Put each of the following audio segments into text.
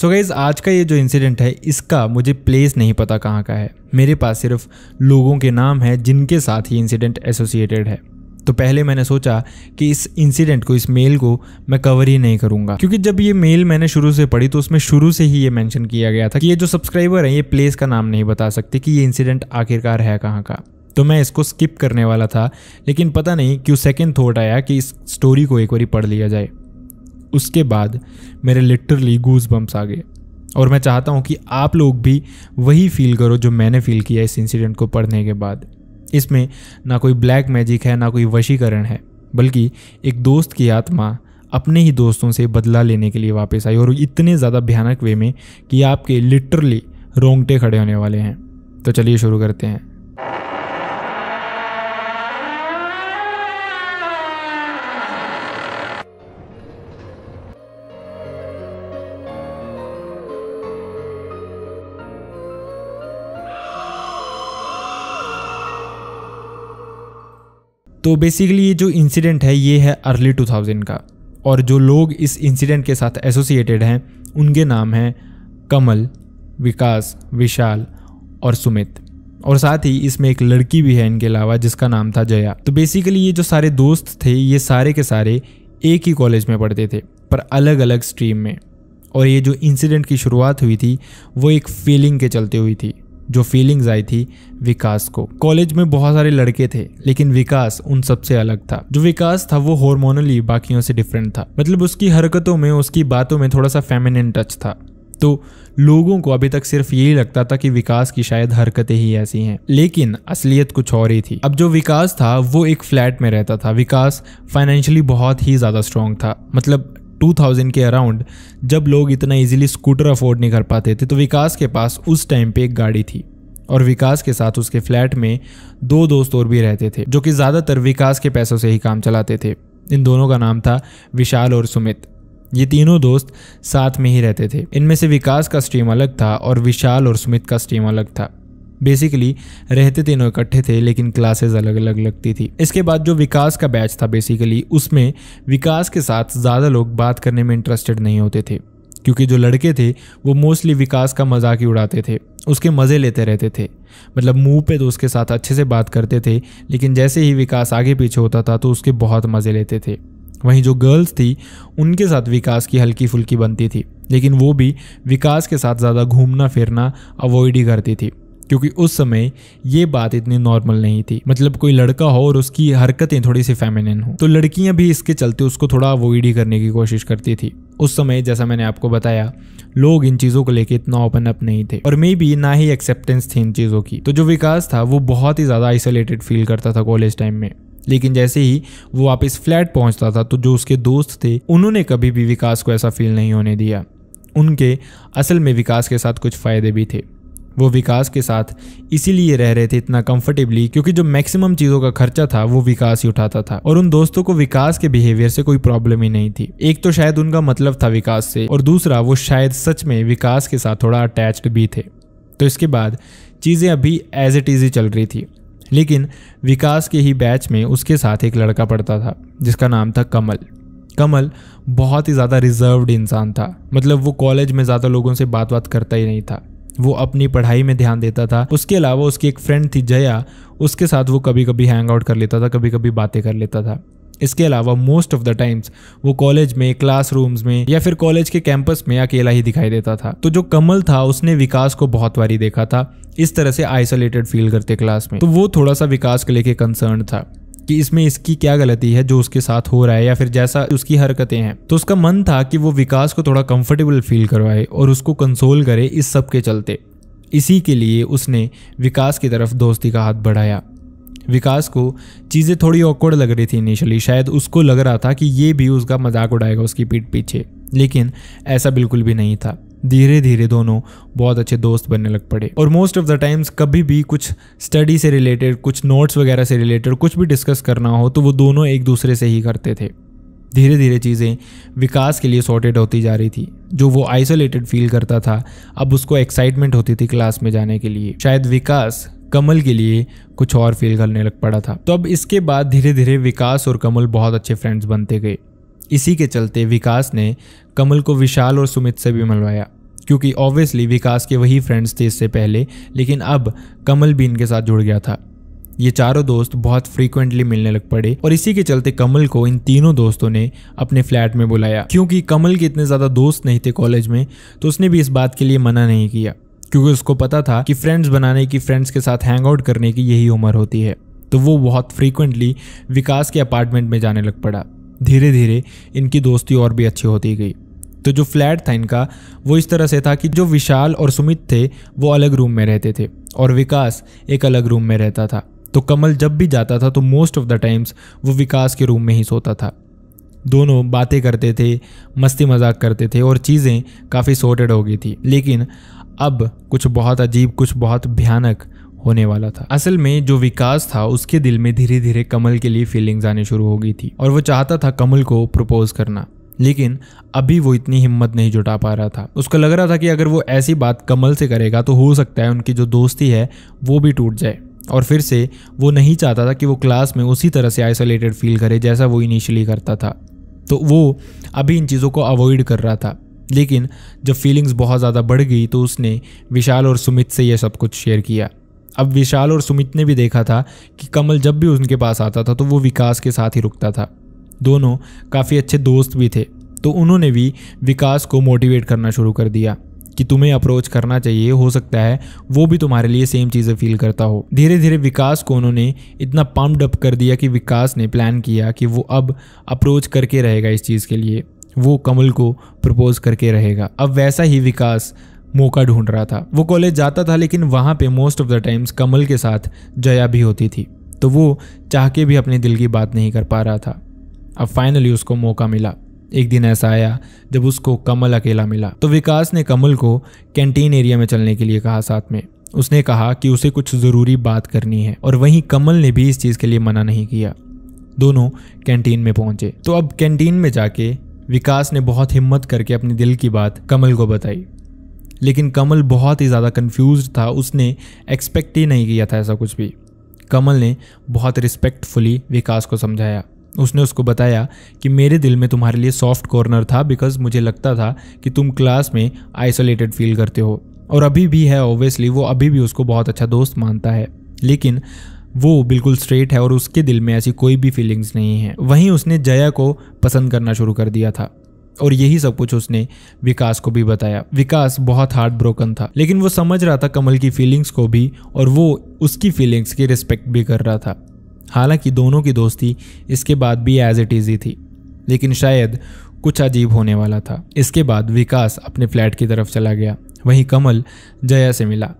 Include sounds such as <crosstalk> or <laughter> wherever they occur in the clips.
so guys आज का ये जो इंसिडेंट है इसका मुझे प्लेस नहीं पता कहाँ का है मेरे पास सिर्फ लोगों के नाम हैं जिनके साथ ये इंसिडेंट एसोसिएटेड है तो पहले मैंने सोचा कि इस इंसिडेंट को इस मेल को मैं कवर ही नहीं करूंगा क्योंकि जब ये मेल मैंने शुरू से पढ़ी तो उसमें शुरू से ही ये मेंशन किया गया था कि ये जो सब्सक्राइबर हैं ये प्लेस का नाम नहीं बता सकते कि ये इंसिडेंट आखिरकार है कहाँ का तो मैं इसको स्किप करने वाला था लेकिन पता नहीं क्यों सेकेंड थॉट आया कि इस स्टोरी को एक बार पढ़ लिया जाए उसके बाद मेरे लिटरली गूज बम्स आ गए और मैं चाहता हूँ कि आप लोग भी वही फील करो जो मैंने फील किया इस इंसिडेंट को पढ़ने के बाद इसमें ना कोई ब्लैक मैजिक है ना कोई वशीकरण है बल्कि एक दोस्त की आत्मा अपने ही दोस्तों से बदला लेने के लिए वापस आई और इतने ज़्यादा भयानक वे में कि आपके लिटरली रोंगटे खड़े होने वाले हैं तो चलिए शुरू करते हैं तो बेसिकली ये जो इंसिडेंट है ये है अर्ली 2000 का और जो लोग इस इंसिडेंट के साथ एसोसिएटेड हैं उनके नाम हैं कमल विकास विशाल और सुमित और साथ ही इसमें एक लड़की भी है इनके अलावा जिसका नाम था जया तो बेसिकली ये जो सारे दोस्त थे ये सारे के सारे एक ही कॉलेज में पढ़ते थे पर अलग अलग स्ट्रीम में और ये जो इंसिडेंट की शुरुआत हुई थी वो एक फीलिंग के चलते हुई थी जो फीलिंग्स आई थी विकास को कॉलेज में बहुत सारे लड़के थे लेकिन विकास उन सबसे अलग था जो विकास था वो हॉर्मोनली बाकियों से डिफरेंट था मतलब उसकी हरकतों में उसकी बातों में थोड़ा सा फेमिनिन टच था तो लोगों को अभी तक सिर्फ यही लगता था कि विकास की शायद हरकतें ही ऐसी हैं लेकिन असलियत कुछ और ही थी अब जो विकास था वो एक फ्लैट में रहता था विकास फाइनेंशियली बहुत ही ज़्यादा स्ट्रॉन्ग था मतलब 2000 के अराउंड जब लोग इतना इजीली स्कूटर अफोर्ड नहीं कर पाते थे तो विकास के पास उस टाइम पे एक गाड़ी थी और विकास के साथ उसके फ्लैट में दो दोस्त और भी रहते थे जो कि ज़्यादातर विकास के पैसों से ही काम चलाते थे इन दोनों का नाम था विशाल और सुमित ये तीनों दोस्त साथ में ही रहते थे इनमें से विकास का स्ट्रीम अलग था और विशाल और सुमित का स्ट्रीम अलग था बेसिकली रहते तीनों इकट्ठे थे लेकिन क्लासेस अलग अलग लगती थी इसके बाद जो विकास का बैच था बेसिकली उसमें विकास के साथ ज़्यादा लोग बात करने में इंटरेस्टेड नहीं होते थे क्योंकि जो लड़के थे वो मोस्टली विकास का मजाक ही उड़ाते थे उसके मज़े लेते रहते थे मतलब मुंह पे तो उसके साथ अच्छे से बात करते थे लेकिन जैसे ही विकास आगे पीछे होता था तो उसके बहुत मज़े लेते थे वहीं जो गर्ल्स थी उनके साथ विकास की हल्की फुल्की बनती थी लेकिन वो भी विकास के साथ ज़्यादा घूमना फिरना अवॉइड ही करती थी क्योंकि उस समय ये बात इतनी नॉर्मल नहीं थी मतलब कोई लड़का हो और उसकी हरकतें थोड़ी सी फेमिनिन हो तो लड़कियां भी इसके चलते उसको थोड़ा अवॉइड ही करने की कोशिश करती थी उस समय जैसा मैंने आपको बताया लोग इन चीज़ों को लेके इतना ओपन अप नहीं थे और मे बी ना ही एक्सेप्टेंस थी इन चीज़ों की तो जो विकास था वो बहुत ही ज़्यादा आइसोलेटेड फील करता था कॉलेज टाइम में लेकिन जैसे ही वो वापस फ्लैट पहुंचता था तो जो उसके दोस्त थे उन्होंने कभी भी विकास को ऐसा फील नहीं होने दिया उनके असल में विकास के साथ कुछ फ़ायदे भी थे वो विकास के साथ इसीलिए रह रहे थे इतना कंफर्टेबली क्योंकि जो मैक्सिमम चीज़ों का खर्चा था वो विकास ही उठाता था और उन दोस्तों को विकास के बिहेवियर से कोई प्रॉब्लम ही नहीं थी एक तो शायद उनका मतलब था विकास से और दूसरा वो शायद सच में विकास के साथ थोड़ा अटैच्ड भी थे तो इसके बाद चीज़ें अभी एज इट इज़ ही चल रही थी लेकिन विकास के ही बैच में उसके साथ एक लड़का पढ़ता था जिसका नाम था कमल कमल बहुत ही ज़्यादा रिजर्व्ड इंसान था मतलब वो कॉलेज में ज़्यादा लोगों से बात बात करता ही नहीं था वो अपनी पढ़ाई में ध्यान देता था उसके अलावा उसकी एक फ्रेंड थी जया उसके साथ वो कभी कभी हैंग आउट कर लेता था कभी कभी बातें कर लेता था इसके अलावा मोस्ट ऑफ द टाइम्स वो कॉलेज में क्लासरूम्स में या फिर कॉलेज के कैंपस में अकेला ही दिखाई देता था तो जो कमल था उसने विकास को बहुत बारी देखा था इस तरह से आइसोलेटेड फील करते क्लास में तो वो थोड़ा सा विकास को लेके कंसर्न था कि इसमें इसकी क्या गलती है जो उसके साथ हो रहा है या फिर जैसा उसकी हरकतें हैं तो उसका मन था कि वो विकास को थोड़ा कंफर्टेबल फील करवाए और उसको कंसोल करे इस सब के चलते इसी के लिए उसने विकास की तरफ दोस्ती का हाथ बढ़ाया विकास को चीज़ें थोड़ी ऑकवर्ड लग रही थी इनिशियली शायद उसको लग रहा था कि ये भी उसका मजाक उड़ाएगा उसकी पीठ पीछे लेकिन ऐसा बिल्कुल भी नहीं था धीरे धीरे दोनों बहुत अच्छे दोस्त बनने लग पड़े और मोस्ट ऑफ द टाइम्स कभी भी कुछ स्टडी से रिलेटेड कुछ नोट्स वगैरह से रिलेटेड कुछ भी डिस्कस करना हो तो वो दोनों एक दूसरे से ही करते थे धीरे धीरे चीज़ें विकास के लिए सॉर्टेड होती जा रही थी जो वो आइसोलेटेड फील करता था अब उसको एक्साइटमेंट होती थी क्लास में जाने के लिए शायद विकास कमल के लिए कुछ और फील करने लग पड़ा था तो अब इसके बाद धीरे धीरे विकास और कमल बहुत अच्छे फ्रेंड्स बनते गए इसी के चलते विकास ने कमल को विशाल और सुमित से भी मिलवाया क्योंकि ऑब्वियसली विकास के वही फ्रेंड्स थे इससे पहले लेकिन अब कमल भी इनके साथ जुड़ गया था ये चारों दोस्त बहुत फ्रीक्वेंटली मिलने लग पड़े और इसी के चलते कमल को इन तीनों दोस्तों ने अपने फ्लैट में बुलाया क्योंकि कमल के इतने ज़्यादा दोस्त नहीं थे कॉलेज में तो उसने भी इस बात के लिए मना नहीं किया क्योंकि उसको पता था कि फ्रेंड्स बनाने की फ्रेंड्स के साथ हैंग आउट करने की यही उम्र होती है तो वो बहुत फ्रीक्वेंटली विकास के अपार्टमेंट में जाने लग पड़ा धीरे धीरे इनकी दोस्ती और भी अच्छी होती गई तो जो फ्लैट था इनका वो इस तरह से था कि जो विशाल और सुमित थे वो अलग रूम में रहते थे और विकास एक अलग रूम में रहता था तो कमल जब भी जाता था तो मोस्ट ऑफ द टाइम्स वो विकास के रूम में ही सोता था दोनों बातें करते थे मस्ती मजाक करते थे और चीज़ें काफ़ी सॉर्टेड हो गई थी लेकिन अब कुछ बहुत अजीब कुछ बहुत भयानक होने वाला था असल में जो विकास था उसके दिल में धीरे धीरे कमल के लिए फीलिंग्स आने शुरू हो गई थी और वो चाहता था कमल को प्रपोज करना लेकिन अभी वो इतनी हिम्मत नहीं जुटा पा रहा था उसको लग रहा था कि अगर वो ऐसी बात कमल से करेगा तो हो सकता है उनकी जो दोस्ती है वो भी टूट जाए और फिर से वो नहीं चाहता था कि वो क्लास में उसी तरह से आइसोलेटेड फील करे जैसा वो इनिशियली करता था तो वो अभी इन चीज़ों को अवॉइड कर रहा था लेकिन जब फीलिंग्स बहुत ज़्यादा बढ़ गई तो उसने विशाल और सुमित से यह सब कुछ शेयर किया अब विशाल और सुमित ने भी देखा था कि कमल जब भी उनके पास आता था तो वो विकास के साथ ही रुकता था दोनों काफ़ी अच्छे दोस्त भी थे तो उन्होंने भी विकास को मोटिवेट करना शुरू कर दिया कि तुम्हें अप्रोच करना चाहिए हो सकता है वो भी तुम्हारे लिए सेम चीज़ें फील करता हो धीरे धीरे विकास को उन्होंने इतना पम्प अप कर दिया कि विकास ने प्लान किया कि वो अब अप्रोच करके रहेगा इस चीज़ के लिए वो कमल को प्रपोज करके रहेगा अब वैसा ही विकास मौका ढूंढ रहा था वो कॉलेज जाता था लेकिन वहाँ पे most of the times Kamal के साथ जया भी होती थी तो वो चाह के भी अपने दिल की बात नहीं कर पा रहा था अब फाइनली उसको मौका मिला एक दिन ऐसा आया जब उसको कमल अकेला मिला तो विकास ने कमल को कैंटीन एरिया में चलने के लिए कहा साथ में उसने कहा कि उसे कुछ ज़रूरी बात करनी है और वहीं कमल ने भी इस चीज़ के लिए मना नहीं किया दोनों कैंटीन में पहुंचे तो अब कैंटीन में जाके विकास ने बहुत हिम्मत करके अपने दिल की बात कमल को बताई लेकिन कमल बहुत ही ज़्यादा कन्फ्यूज था उसने एक्सपेक्ट ही नहीं किया था ऐसा कुछ भी कमल ने बहुत रिस्पेक्टफुली विकास को समझाया उसने उसको बताया कि मेरे दिल में तुम्हारे लिए सॉफ्ट कॉर्नर था बिकॉज मुझे लगता था कि तुम क्लास में आइसोलेटेड फील करते हो और अभी भी है ओबियसली वो अभी भी उसको बहुत अच्छा दोस्त मानता है लेकिन वो बिल्कुल स्ट्रेट है और उसके दिल में ऐसी कोई भी फीलिंग्स नहीं है वहीं उसने जया को पसंद करना शुरू कर दिया था और यही सब कुछ उसने विकास को भी बताया विकास बहुत हार्ट ब्रोकन था लेकिन वो समझ रहा था कमल की फीलिंग्स को भी और वो उसकी फीलिंग्स की रिस्पेक्ट भी कर रहा था हालांकि दोनों की दोस्ती इसके बाद भी एज इट इजी थी लेकिन शायद कुछ अजीब होने वाला था इसके बाद विकास अपने फ्लैट की तरफ चला गया वहीं कमल जया से मिला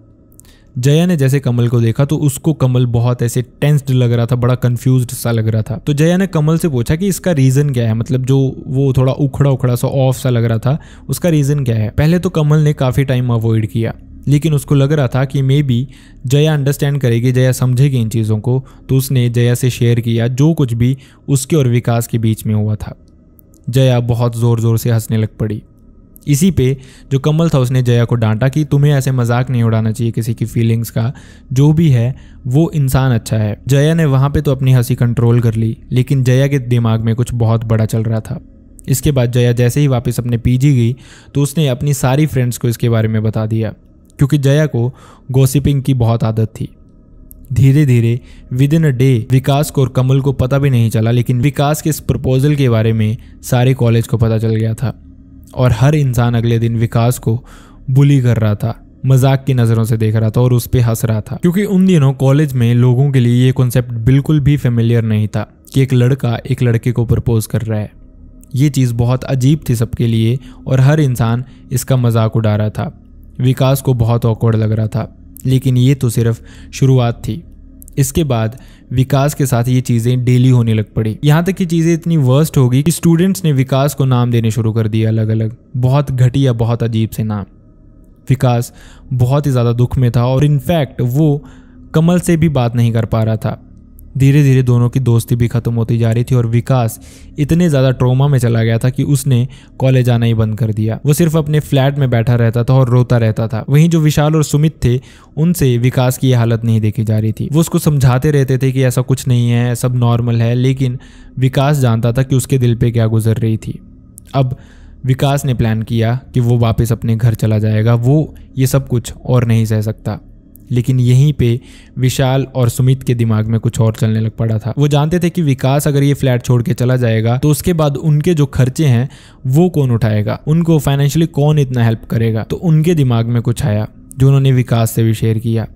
जया ने जैसे कमल को देखा तो उसको कमल बहुत ऐसे टेंस्ड लग रहा था बड़ा कंफ्यूज सा लग रहा था तो जया ने कमल से पूछा कि इसका रीज़न क्या है मतलब जो वो थोड़ा उखड़ा उखड़ा सा ऑफ सा लग रहा था उसका रीज़न क्या है पहले तो कमल ने काफ़ी टाइम अवॉइड किया लेकिन उसको लग रहा था कि मे बी जया अंडरस्टैंड करेगी जया समझेगी इन चीज़ों को तो उसने जया से शेयर किया जो कुछ भी उसके और विकास के बीच में हुआ था जया बहुत ज़ोर ज़ोर से हंसने लग पड़ी इसी पे जो कमल था उसने जया को डांटा कि तुम्हें ऐसे मजाक नहीं उड़ाना चाहिए किसी की फीलिंग्स का जो भी है वो इंसान अच्छा है जया ने वहाँ पे तो अपनी हंसी कंट्रोल कर ली लेकिन जया के दिमाग में कुछ बहुत बड़ा चल रहा था इसके बाद जया जैसे ही वापस अपने पीजी गई तो उसने अपनी सारी फ्रेंड्स को इसके बारे में बता दिया क्योंकि जया को गोसिपिंग की बहुत आदत थी धीरे धीरे विद इन अ डे विकास को और कमल को पता भी नहीं चला लेकिन विकास के इस प्रपोजल के बारे में सारे कॉलेज को पता चल गया था और हर इंसान अगले दिन विकास को बुली कर रहा था मजाक की नज़रों से देख रहा था और उस पर हंस रहा था क्योंकि उन दिनों कॉलेज में लोगों के लिए ये कॉन्सेप्ट बिल्कुल भी फेमिलियर नहीं था कि एक लड़का एक लड़के को प्रपोज कर रहा है ये चीज़ बहुत अजीब थी सबके लिए और हर इंसान इसका मजाक उड़ा रहा था विकास को बहुत ऑकवर्ड लग रहा था लेकिन ये तो सिर्फ शुरुआत थी इसके बाद विकास के साथ ये चीज़ें डेली होने लग पड़ी यहाँ तक कि चीज़ें इतनी वर्स्ट होगी कि स्टूडेंट्स ने विकास को नाम देने शुरू कर दिया अलग अलग बहुत घटिया बहुत अजीब से नाम विकास बहुत ही ज़्यादा दुख में था और इनफैक्ट वो कमल से भी बात नहीं कर पा रहा था धीरे धीरे दोनों की दोस्ती भी खत्म होती जा रही थी और विकास इतने ज़्यादा ट्रोमा में चला गया था कि उसने कॉलेज आना ही बंद कर दिया वो सिर्फ अपने फ्लैट में बैठा रहता था और रोता रहता था वहीं जो विशाल और सुमित थे उनसे विकास की ये हालत नहीं देखी जा रही थी वो उसको समझाते रहते थे कि ऐसा कुछ नहीं है सब नॉर्मल है लेकिन विकास जानता था कि उसके दिल पर क्या गुजर रही थी अब विकास ने प्लान किया कि वो वापस अपने घर चला जाएगा वो ये सब कुछ और नहीं सह सकता लेकिन यहीं पे विशाल और सुमित के दिमाग में कुछ और चलने लग पड़ा था वो जानते थे कि विकास अगर ये फ्लैट छोड़ के चला जाएगा तो उसके बाद उनके जो खर्चे हैं वो कौन उठाएगा उनको फाइनेंशियली कौन इतना हेल्प करेगा तो उनके दिमाग में कुछ आया जो उन्होंने विकास से भी शेयर किया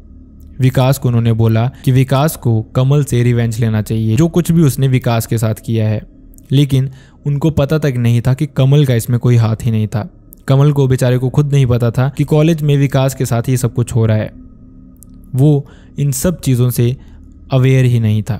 विकास को उन्होंने बोला कि विकास को कमल से रिवेंज लेना चाहिए जो कुछ भी उसने विकास के साथ किया है लेकिन उनको पता तक नहीं था कि कमल का इसमें कोई हाथ ही नहीं था कमल को बेचारे को खुद नहीं पता था कि कॉलेज में विकास के साथ ये सब कुछ हो रहा है वो इन सब चीज़ों से अवेयर ही नहीं था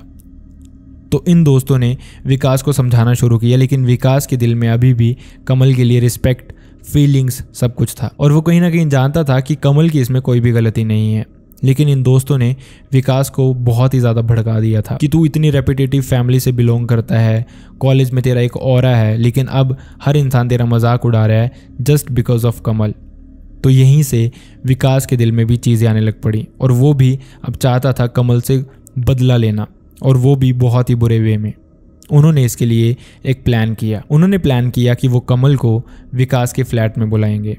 तो इन दोस्तों ने विकास को समझाना शुरू किया लेकिन विकास के दिल में अभी भी कमल के लिए रिस्पेक्ट फीलिंग्स सब कुछ था और वो कहीं ना कहीं जानता था कि कमल की इसमें कोई भी गलती नहीं है लेकिन इन दोस्तों ने विकास को बहुत ही ज़्यादा भड़का दिया था कि तू इतनी रेपिटेटिव फैमिली से बिलोंग करता है कॉलेज में तेरा एक और है लेकिन अब हर इंसान तेरा मजाक उड़ा रहा है जस्ट बिकॉज ऑफ कमल तो यहीं से विकास के दिल में भी चीज़ें आने लग पड़ी और वो भी अब चाहता था कमल से बदला लेना और वो भी बहुत ही बुरे वे में उन्होंने इसके लिए एक प्लान किया उन्होंने प्लान किया कि वो कमल को विकास के फ्लैट में बुलाएंगे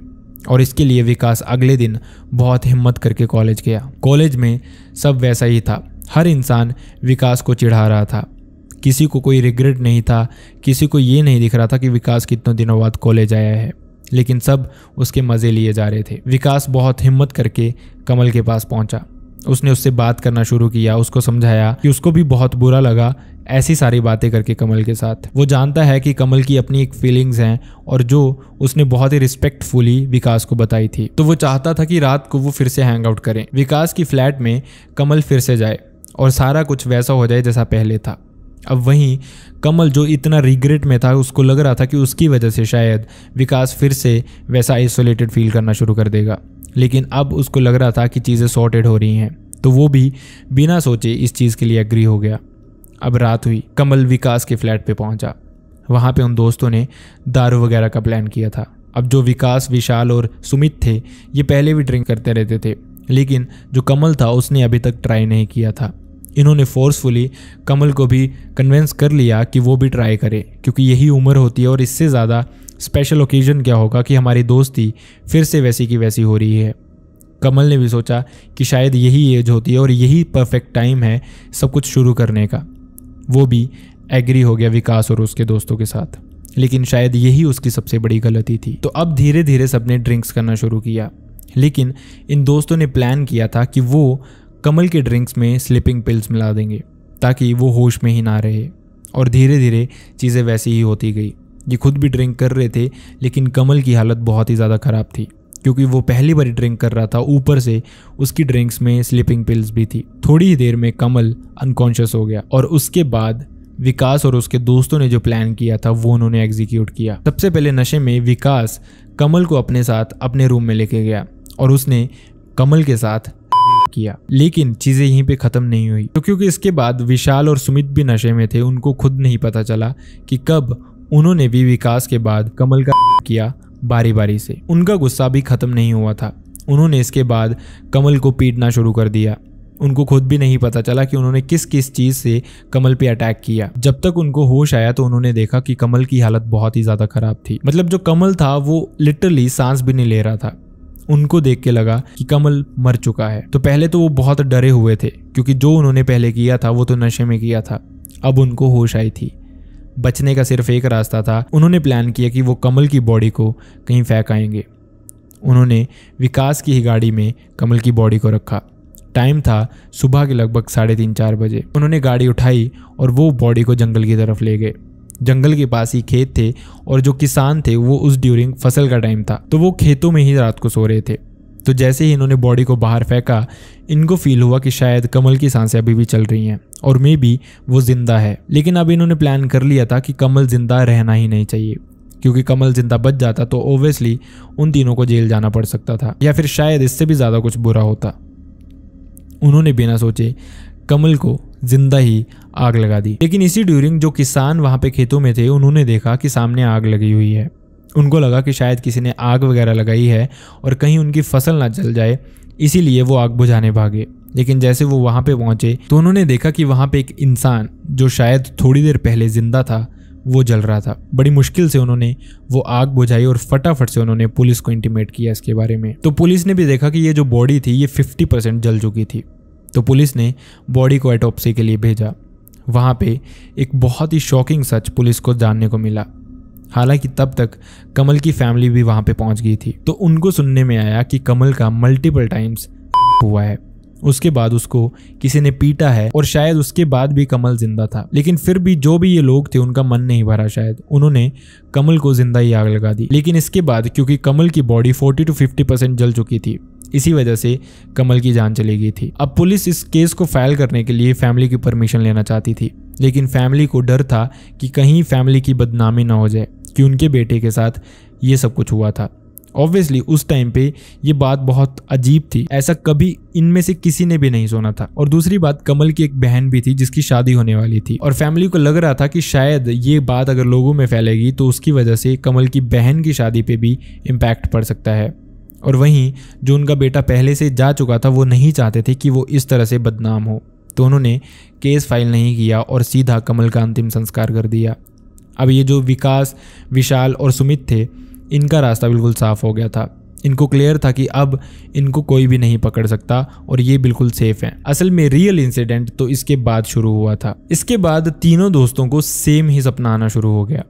और इसके लिए विकास अगले दिन बहुत हिम्मत करके कॉलेज गया कॉलेज में सब वैसा ही था हर इंसान विकास को चिढ़ा रहा था किसी को कोई रिग्रेट नहीं था किसी को ये नहीं दिख रहा था कि विकास कितने दिनों बाद कॉलेज आया है लेकिन सब उसके मज़े लिए जा रहे थे विकास बहुत हिम्मत करके कमल के पास पहुंचा उसने उससे बात करना शुरू किया उसको समझाया कि उसको भी बहुत बुरा लगा ऐसी सारी बातें करके कमल के साथ वो जानता है कि कमल की अपनी एक फीलिंग्स हैं और जो उसने बहुत ही रिस्पेक्टफुली विकास को बताई थी तो वो चाहता था कि रात को वो फिर से हैंग आउट करें विकास की फ्लैट में कमल फिर से जाए और सारा कुछ वैसा हो जाए जैसा पहले था अब वहीं कमल जो इतना रिग्रेट में था उसको लग रहा था कि उसकी वजह से शायद विकास फिर से वैसा आइसोलेटेड फील करना शुरू कर देगा लेकिन अब उसको लग रहा था कि चीज़ें सॉर्टेड हो रही हैं तो वो भी बिना सोचे इस चीज़ के लिए एग्री हो गया अब रात हुई कमल विकास के फ्लैट पे पहुंचा वहाँ पे उन दोस्तों ने दारू वगैरह का प्लान किया था अब जो विकास विशाल और सुमित थे ये पहले भी ड्रिंक करते रहते थे लेकिन जो कमल था उसने अभी तक ट्राई नहीं किया था इन्होंने फोर्सफुली कमल को भी कन्वेंस कर लिया कि वो भी ट्राई करे क्योंकि यही उम्र होती है और इससे ज़्यादा स्पेशल ओकेज़न क्या होगा कि हमारी दोस्ती फिर से वैसी की वैसी हो रही है कमल ने भी सोचा कि शायद यही एज होती है और यही परफेक्ट टाइम है सब कुछ शुरू करने का वो भी एग्री हो गया विकास और उसके दोस्तों के साथ लेकिन शायद यही उसकी सबसे बड़ी गलती थी तो अब धीरे धीरे सबने ड्रिंक्स करना शुरू किया लेकिन इन दोस्तों ने प्लान किया था कि वो कमल के ड्रिंक्स में स्लीपिंग पिल्स मिला देंगे ताकि वो होश में ही ना रहे और धीरे धीरे चीज़ें वैसी ही होती गई ये खुद भी ड्रिंक कर रहे थे लेकिन कमल की हालत बहुत ही ज़्यादा ख़राब थी क्योंकि वो पहली बार ड्रिंक कर रहा था ऊपर से उसकी ड्रिंक्स में स्लीपिंग पिल्स भी थी थोड़ी ही देर में कमल अनकॉन्शियस हो गया और उसके बाद विकास और उसके दोस्तों ने जो प्लान किया था वो उन्होंने एग्जीक्यूट किया सबसे पहले नशे में विकास कमल को अपने साथ अपने रूम में लेके गया और उसने कमल के साथ किया लेकिन चीजें यहीं पे खत्म नहीं हुई तो क्योंकि इसके बाद विशाल और सुमित भी नशे में थे उनको खुद नहीं पता चला कि कब उन्होंने भी विकास के बाद कमल का <laughs> किया बारी बारी से उनका गुस्सा भी खत्म नहीं हुआ था उन्होंने इसके बाद कमल को पीटना शुरू कर दिया उनको खुद भी नहीं पता चला कि उन्होंने किस किस चीज़ से कमल पे अटैक किया जब तक उनको होश आया तो उन्होंने देखा कि कमल की हालत बहुत ही ज़्यादा खराब थी मतलब जो कमल था वो लिटरली सांस भी नहीं ले रहा था उनको देख के लगा कि कमल मर चुका है तो पहले तो वो बहुत डरे हुए थे क्योंकि जो उन्होंने पहले किया था वो तो नशे में किया था अब उनको होश आई थी बचने का सिर्फ एक रास्ता था उन्होंने प्लान किया कि वो कमल की बॉडी को कहीं फेंक आएंगे उन्होंने विकास की ही गाड़ी में कमल की बॉडी को रखा टाइम था सुबह के लगभग साढ़े तीन चार बजे उन्होंने गाड़ी उठाई और वो बॉडी को जंगल की तरफ ले गए जंगल के पास ही खेत थे और जो किसान थे वो उस ड्यूरिंग फसल का टाइम था तो वो खेतों में ही रात को सो रहे थे तो जैसे ही इन्होंने बॉडी को बाहर फेंका इनको फील हुआ कि शायद कमल की सांसें अभी भी चल रही हैं और मे बी वो जिंदा है लेकिन अब इन्होंने प्लान कर लिया था कि कमल जिंदा रहना ही नहीं चाहिए क्योंकि कमल जिंदा बच जाता तो ओब्वियसली उन तीनों को जेल जाना पड़ सकता था या फिर शायद इससे भी ज़्यादा कुछ बुरा होता उन्होंने बिना सोचे कमल को जिंदा ही आग लगा दी लेकिन इसी ड्यूरिंग जो किसान वहाँ पे खेतों में थे उन्होंने देखा कि सामने आग लगी हुई है उनको लगा कि शायद किसी ने आग वगैरह लगाई है और कहीं उनकी फसल ना जल जाए इसीलिए वो आग बुझाने भागे लेकिन जैसे वो वहाँ पे पहुँचे तो उन्होंने देखा कि वहाँ पे एक इंसान जो शायद थोड़ी देर पहले जिंदा था वो जल रहा था बड़ी मुश्किल से उन्होंने वो आग बुझाई और फटाफट से उन्होंने पुलिस को इंटीमेट किया इसके बारे में तो पुलिस ने भी देखा कि ये जो बॉडी थी ये 50 परसेंट जल चुकी थी तो पुलिस ने बॉडी को एटोप्सी के लिए भेजा वहाँ पे एक बहुत ही शॉकिंग सच पुलिस को जानने को मिला हालांकि तब तक कमल की फैमिली भी वहाँ पे पहुँच गई थी तो उनको सुनने में आया कि कमल का मल्टीपल टाइम्स हुआ है उसके बाद उसको किसी ने पीटा है और शायद उसके बाद भी कमल जिंदा था लेकिन फिर भी जो भी ये लोग थे उनका मन नहीं भरा शायद उन्होंने कमल को जिंदा ही आग लगा दी लेकिन इसके बाद क्योंकि कमल की बॉडी 40 टू 50 परसेंट जल चुकी थी इसी वजह से कमल की जान चली गई थी अब पुलिस इस केस को फाइल करने के लिए फैमिली की परमिशन लेना चाहती थी लेकिन फैमिली को डर था कि कहीं फैमिली की बदनामी ना हो जाए कि उनके बेटे के साथ ये सब कुछ हुआ था ऑब्वियसली उस टाइम पे ये बात बहुत अजीब थी ऐसा कभी इनमें से किसी ने भी नहीं सुना था और दूसरी बात कमल की एक बहन भी थी जिसकी शादी होने वाली थी और फैमिली को लग रहा था कि शायद ये बात अगर लोगों में फैलेगी तो उसकी वजह से कमल की बहन की शादी पे भी इम्पैक्ट पड़ सकता है और वहीं जो उनका बेटा पहले से जा चुका था वो नहीं चाहते थे कि वो इस तरह से बदनाम हो तो उन्होंने केस फाइल नहीं किया और सीधा कमल का अंतिम संस्कार कर दिया अब ये जो विकास विशाल और सुमित थे इनका रास्ता बिल्कुल साफ हो गया था इनको क्लियर था कि अब इनको कोई भी नहीं पकड़ सकता और ये बिल्कुल सेफ हैं असल में रियल इंसिडेंट तो इसके बाद शुरू हुआ था इसके बाद तीनों दोस्तों को सेम ही सपना आना शुरू हो गया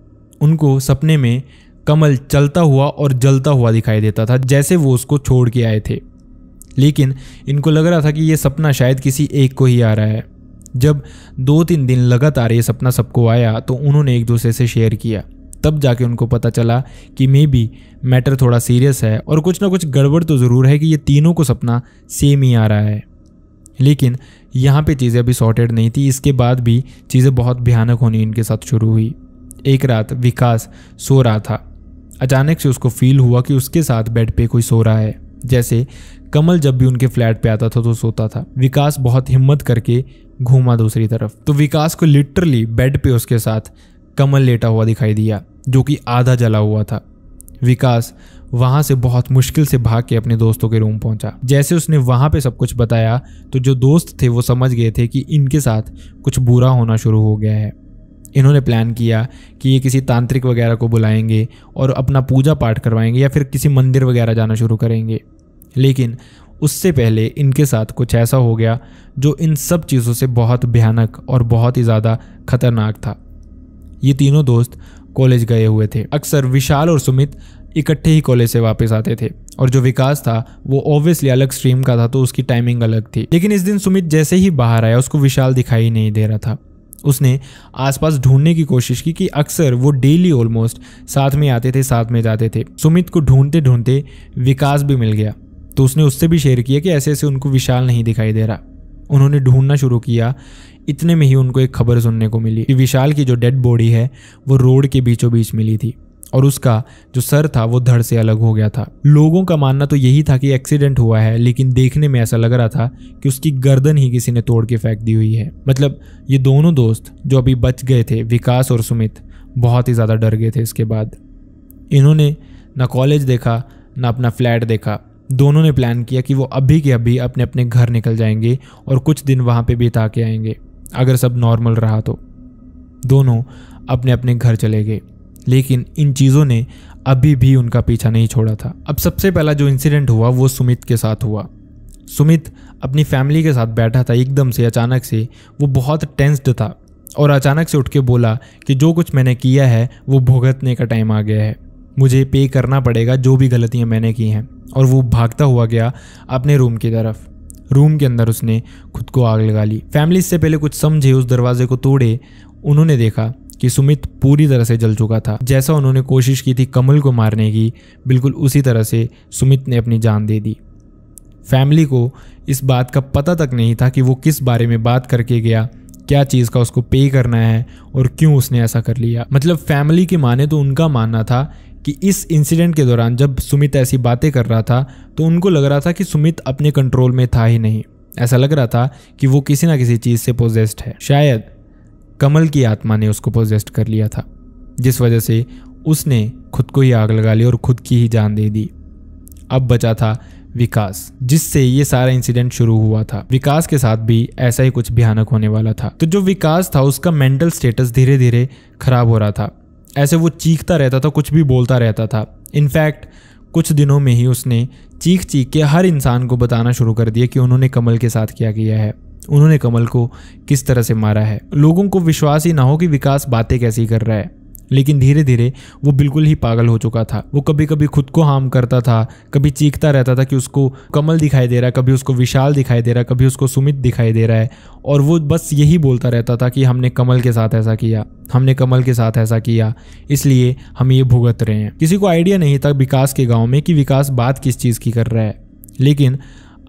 उनको सपने में कमल चलता हुआ और जलता हुआ दिखाई देता था जैसे वो उसको छोड़ के आए थे लेकिन इनको लग रहा था कि ये सपना शायद किसी एक को ही आ रहा है जब दो तीन दिन लगातार ये सपना सबको आया तो उन्होंने एक दूसरे से शेयर किया तब जाके उनको पता चला कि मे बी मैटर थोड़ा सीरियस है और कुछ ना कुछ गड़बड़ तो ज़रूर है कि ये तीनों को सपना सेम ही आ रहा है लेकिन यहाँ पे चीज़ें अभी सॉर्टेड नहीं थी इसके बाद भी चीज़ें बहुत भयानक होनी इनके साथ शुरू हुई एक रात विकास सो रहा था अचानक से उसको फील हुआ कि उसके साथ बेड पे कोई सो रहा है जैसे कमल जब भी उनके फ्लैट पे आता था तो सोता था विकास बहुत हिम्मत करके घूमा दूसरी तरफ तो विकास को लिटरली बेड पे उसके साथ कमल लेटा हुआ दिखाई दिया जो कि आधा जला हुआ था विकास वहाँ से बहुत मुश्किल से भाग के अपने दोस्तों के रूम पहुंचा जैसे उसने वहाँ पे सब कुछ बताया तो जो दोस्त थे वो समझ गए थे कि इनके साथ कुछ बुरा होना शुरू हो गया है इन्होंने प्लान किया कि ये किसी तांत्रिक वगैरह को बुलाएंगे और अपना पूजा पाठ करवाएंगे या फिर किसी मंदिर वगैरह जाना शुरू करेंगे लेकिन उससे पहले इनके साथ कुछ ऐसा हो गया जो इन सब चीज़ों से बहुत भयानक और बहुत ही ज़्यादा खतरनाक था ये तीनों दोस्त कॉलेज गए हुए थे अक्सर विशाल और सुमित इकट्ठे ही कॉलेज से वापस आते थे और जो विकास था वो ऑब्वियसली अलग स्ट्रीम का था तो उसकी टाइमिंग अलग थी लेकिन इस दिन सुमित जैसे ही बाहर आया उसको विशाल दिखाई नहीं दे रहा था उसने आसपास ढूंढने की कोशिश की कि अक्सर वो डेली ऑलमोस्ट साथ में आते थे साथ में जाते थे सुमित को ढूंढते ढूंढते विकास भी मिल गया तो उसने उससे भी शेयर किया कि ऐसे ऐसे उनको विशाल नहीं दिखाई दे रहा उन्होंने ढूंढना शुरू किया इतने में ही उनको एक खबर सुनने को मिली कि विशाल की जो डेड बॉडी है वो रोड के बीचों बीच मिली थी और उसका जो सर था वो धड़ से अलग हो गया था लोगों का मानना तो यही था कि एक्सीडेंट हुआ है लेकिन देखने में ऐसा लग रहा था कि उसकी गर्दन ही किसी ने तोड़ के फेंक दी हुई है मतलब ये दोनों दोस्त जो अभी बच गए थे विकास और सुमित बहुत ही ज़्यादा डर गए थे इसके बाद इन्होंने ना कॉलेज देखा ना अपना फ्लैट देखा दोनों ने प्लान किया कि वो अभी के अभी अपने अपने घर निकल जाएंगे और कुछ दिन वहाँ पे बिता के आएंगे अगर सब नॉर्मल रहा तो दोनों अपने अपने घर चले गए लेकिन इन चीज़ों ने अभी भी उनका पीछा नहीं छोड़ा था अब सबसे पहला जो इंसिडेंट हुआ वो सुमित के साथ हुआ सुमित अपनी फैमिली के साथ बैठा था एकदम से अचानक से वो बहुत टेंस्ड था और अचानक से उठ के बोला कि जो कुछ मैंने किया है वो भुगतने का टाइम आ गया है मुझे पे करना पड़ेगा जो भी गलतियाँ मैंने की हैं और वो भागता हुआ गया अपने रूम की तरफ रूम के अंदर उसने खुद को आग लगा ली फैमिली से पहले कुछ समझे उस दरवाजे को तोड़े उन्होंने देखा कि सुमित पूरी तरह से जल चुका था जैसा उन्होंने कोशिश की थी कमल को मारने की बिल्कुल उसी तरह से सुमित ने अपनी जान दे दी फैमिली को इस बात का पता तक नहीं था कि वो किस बारे में बात करके गया क्या चीज़ का उसको पे करना है और क्यों उसने ऐसा कर लिया मतलब फैमिली की माने तो उनका मानना था कि इस इंसिडेंट के दौरान जब सुमित ऐसी बातें कर रहा था तो उनको लग रहा था कि सुमित अपने कंट्रोल में था ही नहीं ऐसा लग रहा था कि वो किसी ना किसी चीज़ से पोजेस्ड है शायद कमल की आत्मा ने उसको पोजेस्ट कर लिया था जिस वजह से उसने खुद को ही आग लगा ली और खुद की ही जान दे दी अब बचा था विकास जिससे ये सारा इंसिडेंट शुरू हुआ था विकास के साथ भी ऐसा ही कुछ भयानक होने वाला था तो जो विकास था उसका मेंटल स्टेटस धीरे धीरे खराब हो रहा था ऐसे वो चीखता रहता था कुछ भी बोलता रहता था इनफैक्ट कुछ दिनों में ही उसने चीख चीख के हर इंसान को बताना शुरू कर दिया कि उन्होंने कमल के साथ क्या किया है उन्होंने कमल को किस तरह से मारा है लोगों को विश्वास ही ना हो कि विकास बातें कैसी कर रहा है लेकिन धीरे धीरे वो बिल्कुल ही पागल हो चुका था वो कभी कभी खुद को हार्म करता था कभी चीखता रहता था कि उसको कमल दिखाई दे रहा है कभी उसको विशाल दिखाई दे रहा है कभी उसको सुमित दिखाई दे रहा है और वो बस यही बोलता रहता था कि हमने कमल के साथ ऐसा किया हमने कमल के साथ ऐसा किया इसलिए हम ये भुगत रहे हैं किसी को आइडिया नहीं था विकास के गाँव में कि विकास बात किस चीज़ की कर रहा है लेकिन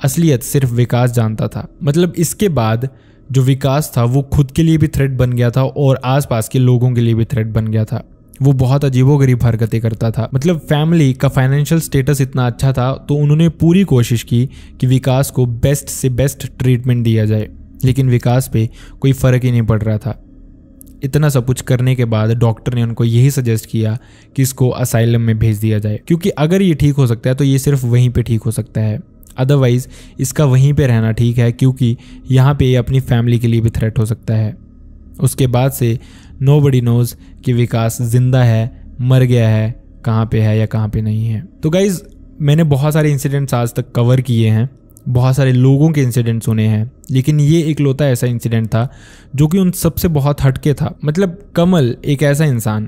असलियत सिर्फ विकास जानता था मतलब इसके बाद जो विकास था वो खुद के लिए भी थ्रेट बन गया था और आसपास के लोगों के लिए भी थ्रेट बन गया था वो बहुत अजीबोगरीब हरकतें करता था मतलब फैमिली का फाइनेंशियल स्टेटस इतना अच्छा था तो उन्होंने पूरी कोशिश की कि विकास को बेस्ट से बेस्ट ट्रीटमेंट दिया जाए लेकिन विकास पे कोई फ़र्क ही नहीं पड़ रहा था इतना सब कुछ करने के बाद डॉक्टर ने उनको यही सजेस्ट किया कि इसको असाइलम में भेज दिया जाए क्योंकि अगर ये ठीक हो सकता है तो ये सिर्फ वहीं पे ठीक हो सकता है अदरवाइज़ इसका वहीं पे रहना ठीक है क्योंकि यहाँ पे ये अपनी फैमिली के लिए भी थ्रेट हो सकता है उसके बाद से नो बडी नोज़ कि विकास ज़िंदा है मर गया है कहाँ पे है या कहाँ पे नहीं है तो गाइज़ मैंने बहुत सारे इंसिडेंट्स आज तक कवर किए हैं बहुत सारे लोगों के इंसिडेंट्स सुने हैं लेकिन ये एक लौता ऐसा इंसिडेंट था जो कि उन सबसे बहुत हटके था मतलब कमल एक ऐसा इंसान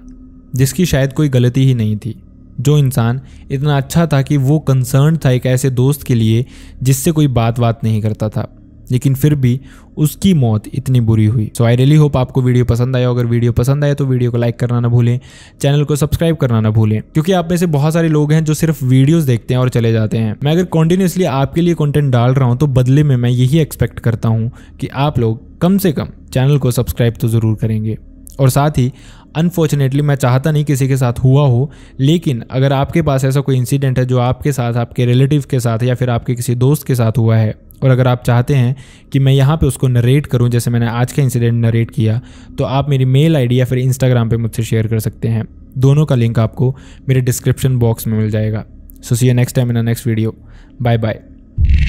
जिसकी शायद कोई गलती ही नहीं थी जो इंसान इतना अच्छा था कि वो कंसर्न था एक ऐसे दोस्त के लिए जिससे कोई बात बात नहीं करता था लेकिन फिर भी उसकी मौत इतनी बुरी हुई सो आई रियली होप आपको वीडियो पसंद आया अगर वीडियो पसंद आया तो वीडियो को लाइक करना ना भूलें चैनल को सब्सक्राइब करना ना भूलें क्योंकि आप में से बहुत सारे लोग हैं जो सिर्फ वीडियोस देखते हैं और चले जाते हैं मैं अगर कॉन्टिन्यूसली आपके लिए कॉन्टेंट डाल रहा हूँ तो बदले में मैं यही एक्सपेक्ट करता हूँ कि आप लोग कम से कम चैनल को सब्सक्राइब तो ज़रूर करेंगे और साथ ही अनफॉर्चुनेटली मैं चाहता नहीं किसी के साथ हुआ हो लेकिन अगर आपके पास ऐसा कोई इंसिडेंट है जो आपके साथ आपके रिलेटिव के साथ या फिर आपके किसी दोस्त के साथ हुआ है और अगर आप चाहते हैं कि मैं यहाँ पे उसको नरेट करूँ जैसे मैंने आज का इंसिडेंट नरेट किया तो आप मेरी मेल आईडी या फिर इंस्टाग्राम पे मुझसे शेयर कर सकते हैं दोनों का लिंक आपको मेरे डिस्क्रिप्शन बॉक्स में मिल जाएगा so see you next time in next video bye bye